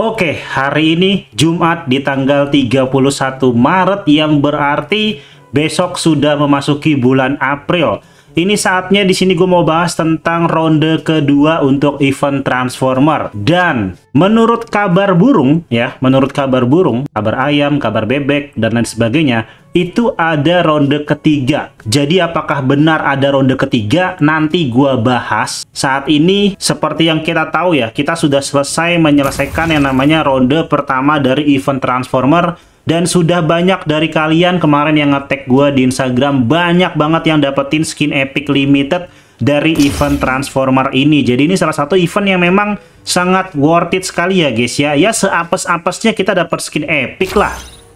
Oke, hari ini Jumat di tanggal 31 Maret yang berarti besok sudah memasuki bulan April. Ini saatnya di sini gue mau bahas tentang ronde kedua untuk event Transformer. Dan menurut kabar burung, ya, menurut kabar burung, kabar ayam, kabar bebek, dan lain sebagainya, itu ada ronde ketiga. Jadi apakah benar ada ronde ketiga? Nanti gue bahas. Saat ini seperti yang kita tahu ya, kita sudah selesai menyelesaikan yang namanya ronde pertama dari event Transformer dan sudah banyak dari kalian kemarin yang ngetek gue di Instagram, banyak banget yang dapetin skin epic limited dari event Transformer ini. Jadi ini salah satu event yang memang sangat worth it sekali ya guys ya. Ya seapes-apesnya kita dapat skin epic lah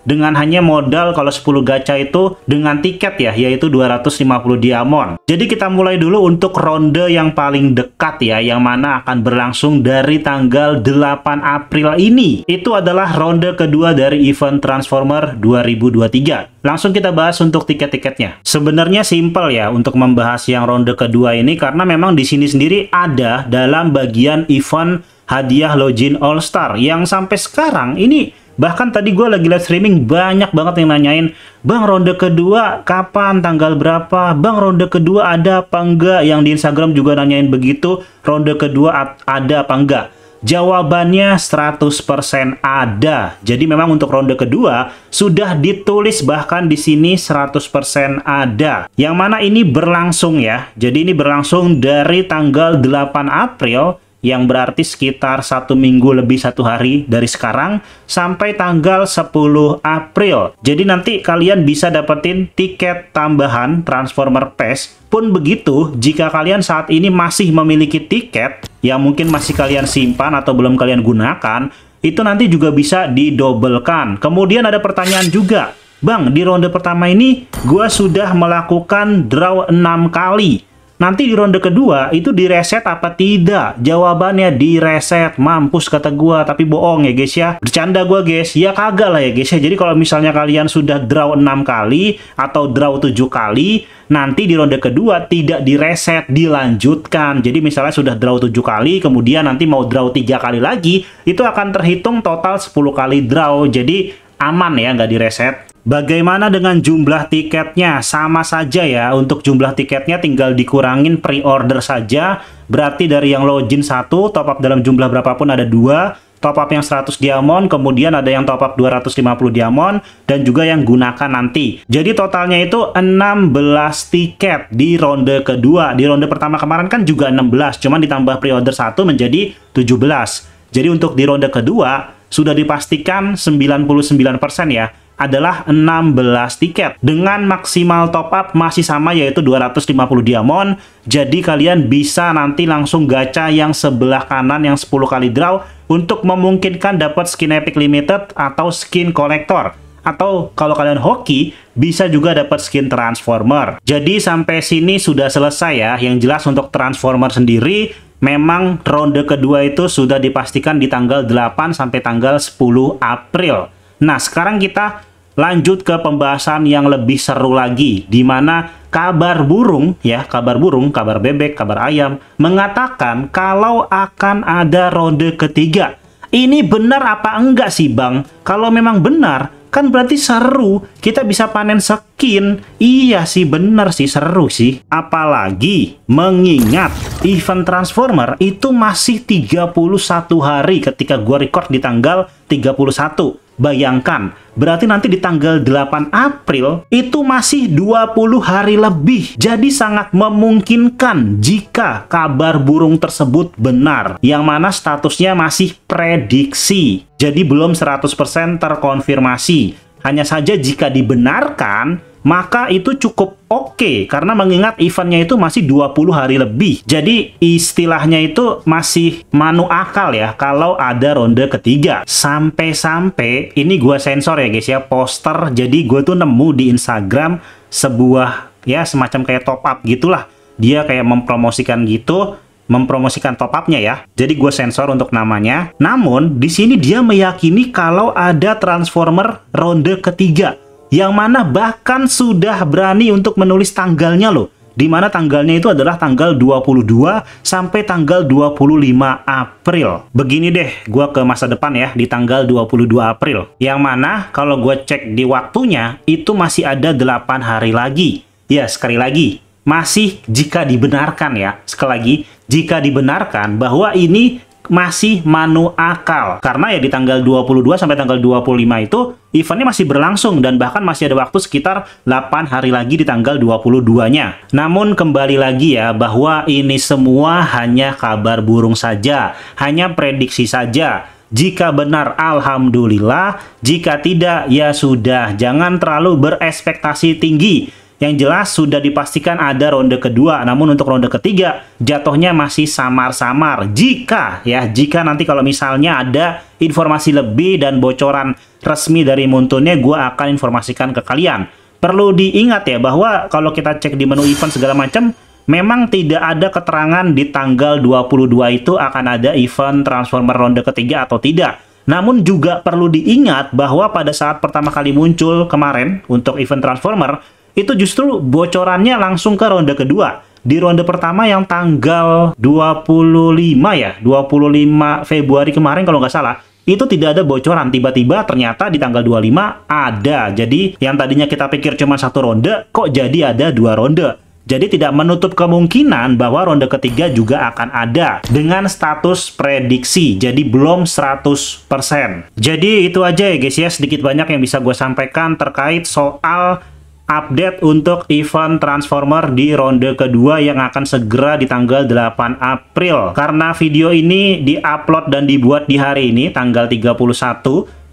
dengan hanya modal kalau 10 gacha itu dengan tiket ya yaitu 250 diamond jadi kita mulai dulu untuk ronde yang paling dekat ya yang mana akan berlangsung dari tanggal 8 April ini itu adalah ronde kedua dari event Transformer 2023 Langsung kita bahas untuk tiket-tiketnya. Sebenarnya simple ya untuk membahas yang ronde kedua ini karena memang di sini sendiri ada dalam bagian event hadiah login All Star yang sampai sekarang ini Bahkan tadi gue lagi live streaming banyak banget yang nanyain, Bang ronde kedua kapan, tanggal berapa, Bang ronde kedua ada apa enggak, yang di Instagram juga nanyain begitu, ronde kedua ada apa enggak. Jawabannya 100% ada. Jadi memang untuk ronde kedua sudah ditulis bahkan di sini 100% ada. Yang mana ini berlangsung ya. Jadi ini berlangsung dari tanggal 8 April yang berarti sekitar satu minggu lebih satu hari dari sekarang sampai tanggal 10 April. Jadi nanti kalian bisa dapetin tiket tambahan Transformer Pass pun begitu, jika kalian saat ini masih memiliki tiket yang mungkin masih kalian simpan atau belum kalian gunakan, itu nanti juga bisa didobelkan. Kemudian ada pertanyaan juga, Bang, di ronde pertama ini gue sudah melakukan draw 6 kali Nanti di ronde kedua itu direset apa tidak? Jawabannya direset. Mampus kata gua, tapi bohong ya guys ya. Bercanda gua guys. Ya kagak lah ya guys ya. Jadi kalau misalnya kalian sudah draw 6 kali atau draw 7 kali, nanti di ronde kedua tidak direset, dilanjutkan. Jadi misalnya sudah draw 7 kali, kemudian nanti mau draw 3 kali lagi, itu akan terhitung total 10 kali draw. Jadi aman ya, nggak direset. Bagaimana dengan jumlah tiketnya? Sama saja ya, untuk jumlah tiketnya tinggal dikurangin pre-order saja. Berarti dari yang login satu top up dalam jumlah berapapun ada dua top up yang 100 diamond, kemudian ada yang top up 250 diamond, dan juga yang gunakan nanti. Jadi totalnya itu 16 tiket di ronde kedua. Di ronde pertama kemarin kan juga 16, cuman ditambah pre-order 1 menjadi 17. Jadi untuk di ronde kedua, sudah dipastikan 99% ya adalah 16 tiket dengan maksimal top up masih sama yaitu 250 diamond jadi kalian bisa nanti langsung gacha yang sebelah kanan yang 10 kali draw untuk memungkinkan dapat skin epic limited atau skin kolektor atau kalau kalian hoki bisa juga dapat skin transformer jadi sampai sini sudah selesai ya yang jelas untuk transformer sendiri memang ronde kedua itu sudah dipastikan di tanggal 8 sampai tanggal 10 April Nah, sekarang kita lanjut ke pembahasan yang lebih seru lagi di mana kabar burung ya, kabar burung, kabar bebek, kabar ayam mengatakan kalau akan ada ronde ketiga. Ini benar apa enggak sih, Bang? Kalau memang benar, kan berarti seru kita bisa panen skin iya sih benar sih seru sih apalagi mengingat event transformer itu masih 31 hari ketika gua record di tanggal 31 Bayangkan, berarti nanti di tanggal 8 April itu masih 20 hari lebih. Jadi sangat memungkinkan jika kabar burung tersebut benar, yang mana statusnya masih prediksi. Jadi belum 100% terkonfirmasi. Hanya saja jika dibenarkan, maka itu cukup oke okay, karena mengingat eventnya itu masih 20 hari lebih. Jadi istilahnya itu masih manu akal ya kalau ada ronde ketiga. Sampai-sampai ini gue sensor ya guys ya poster. Jadi gue tuh nemu di Instagram sebuah ya semacam kayak top up gitulah. Dia kayak mempromosikan gitu mempromosikan top up-nya ya. Jadi gue sensor untuk namanya. Namun, di sini dia meyakini kalau ada Transformer ronde ketiga yang mana bahkan sudah berani untuk menulis tanggalnya loh. Di mana tanggalnya itu adalah tanggal 22 sampai tanggal 25 April. Begini deh, gua ke masa depan ya di tanggal 22 April. Yang mana kalau gue cek di waktunya itu masih ada 8 hari lagi. Ya, sekali lagi, masih jika dibenarkan ya. Sekali lagi, jika dibenarkan bahwa ini masih manu akal. Karena ya di tanggal 22 sampai tanggal 25 itu eventnya masih berlangsung dan bahkan masih ada waktu sekitar 8 hari lagi di tanggal 22-nya. Namun kembali lagi ya bahwa ini semua hanya kabar burung saja, hanya prediksi saja. Jika benar, alhamdulillah. Jika tidak, ya sudah. Jangan terlalu berespektasi tinggi yang jelas sudah dipastikan ada ronde kedua. Namun untuk ronde ketiga jatuhnya masih samar-samar. Jika ya, jika nanti kalau misalnya ada informasi lebih dan bocoran resmi dari Muntunnya, gue akan informasikan ke kalian. Perlu diingat ya bahwa kalau kita cek di menu event segala macam, memang tidak ada keterangan di tanggal 22 itu akan ada event Transformer ronde ketiga atau tidak. Namun juga perlu diingat bahwa pada saat pertama kali muncul kemarin untuk event Transformer, itu justru bocorannya langsung ke ronde kedua. Di ronde pertama yang tanggal 25 ya, 25 Februari kemarin kalau nggak salah, itu tidak ada bocoran. Tiba-tiba ternyata di tanggal 25 ada. Jadi yang tadinya kita pikir cuma satu ronde, kok jadi ada dua ronde. Jadi tidak menutup kemungkinan bahwa ronde ketiga juga akan ada dengan status prediksi. Jadi belum 100%. Jadi itu aja ya guys ya sedikit banyak yang bisa gue sampaikan terkait soal update untuk event Transformer di ronde kedua yang akan segera di tanggal 8 April. Karena video ini diupload dan dibuat di hari ini tanggal 31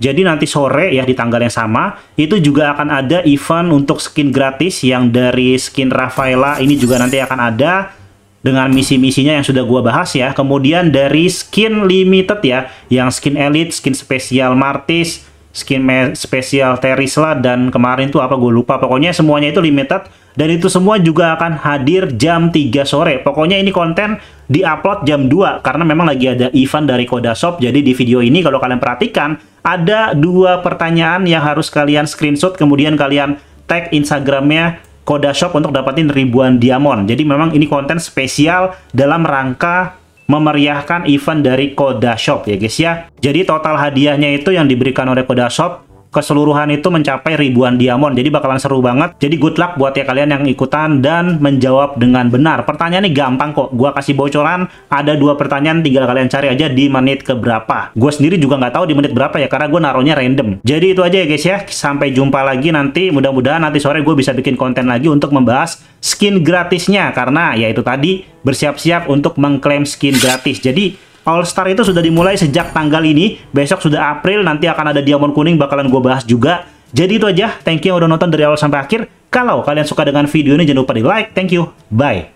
jadi nanti sore ya di tanggal yang sama itu juga akan ada event untuk skin gratis yang dari skin Rafaela ini juga nanti akan ada dengan misi-misinya yang sudah gua bahas ya. Kemudian dari skin limited ya, yang skin elite, skin spesial Martis, skin spesial Teris lah dan kemarin tuh apa gue lupa pokoknya semuanya itu limited dan itu semua juga akan hadir jam 3 sore pokoknya ini konten di upload jam 2 karena memang lagi ada event dari Koda Shop jadi di video ini kalau kalian perhatikan ada dua pertanyaan yang harus kalian screenshot kemudian kalian tag Instagramnya Koda Shop untuk dapatin ribuan diamond jadi memang ini konten spesial dalam rangka memeriahkan event dari Koda Shop ya guys ya. Jadi total hadiahnya itu yang diberikan oleh Koda Shop keseluruhan itu mencapai ribuan diamond. Jadi bakalan seru banget. Jadi good luck buat ya kalian yang ikutan dan menjawab dengan benar. Pertanyaan ini gampang kok. Gua kasih bocoran, ada dua pertanyaan tinggal kalian cari aja di menit ke berapa. Gue sendiri juga nggak tahu di menit berapa ya karena gue naruhnya random. Jadi itu aja ya guys ya. Sampai jumpa lagi nanti. Mudah-mudahan nanti sore gue bisa bikin konten lagi untuk membahas skin gratisnya karena yaitu tadi bersiap-siap untuk mengklaim skin gratis. Jadi All Star itu sudah dimulai sejak tanggal ini. Besok sudah April, nanti akan ada Diamond Kuning bakalan gue bahas juga. Jadi itu aja, thank you udah nonton dari awal sampai akhir. Kalau kalian suka dengan video ini jangan lupa di like, thank you, bye.